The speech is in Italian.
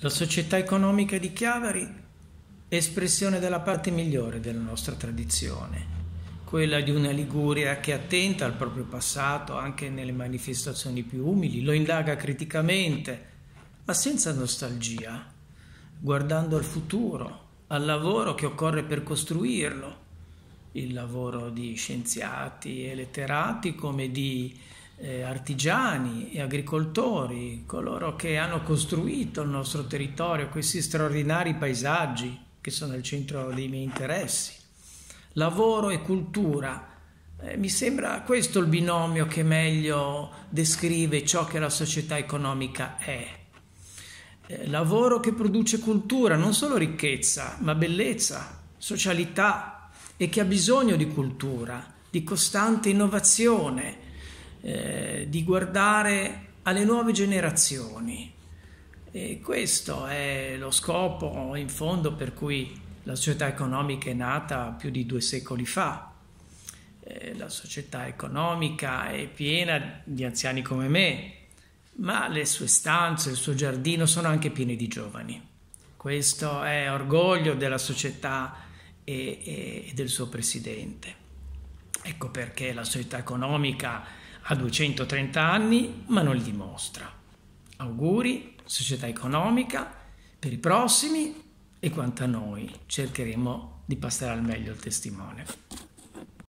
La società economica di Chiavari è espressione della parte migliore della nostra tradizione, quella di una Liguria che è attenta al proprio passato anche nelle manifestazioni più umili, lo indaga criticamente, ma senza nostalgia, guardando al futuro, al lavoro che occorre per costruirlo, il lavoro di scienziati e letterati come di eh, artigiani e agricoltori, coloro che hanno costruito il nostro territorio, questi straordinari paesaggi che sono al centro dei miei interessi. Lavoro e cultura. Eh, mi sembra questo il binomio che meglio descrive ciò che la società economica è. Eh, lavoro che produce cultura, non solo ricchezza, ma bellezza, socialità e che ha bisogno di cultura, di costante innovazione, eh, di guardare alle nuove generazioni. E questo è lo scopo in fondo per cui la società economica è nata più di due secoli fa. Eh, la società economica è piena di anziani come me, ma le sue stanze, il suo giardino sono anche piene di giovani. Questo è orgoglio della società e, e, del suo presidente. Ecco perché la società economica ha 230 anni ma non li dimostra. Auguri, società economica, per i prossimi e quanto a noi cercheremo di passare al meglio il testimone.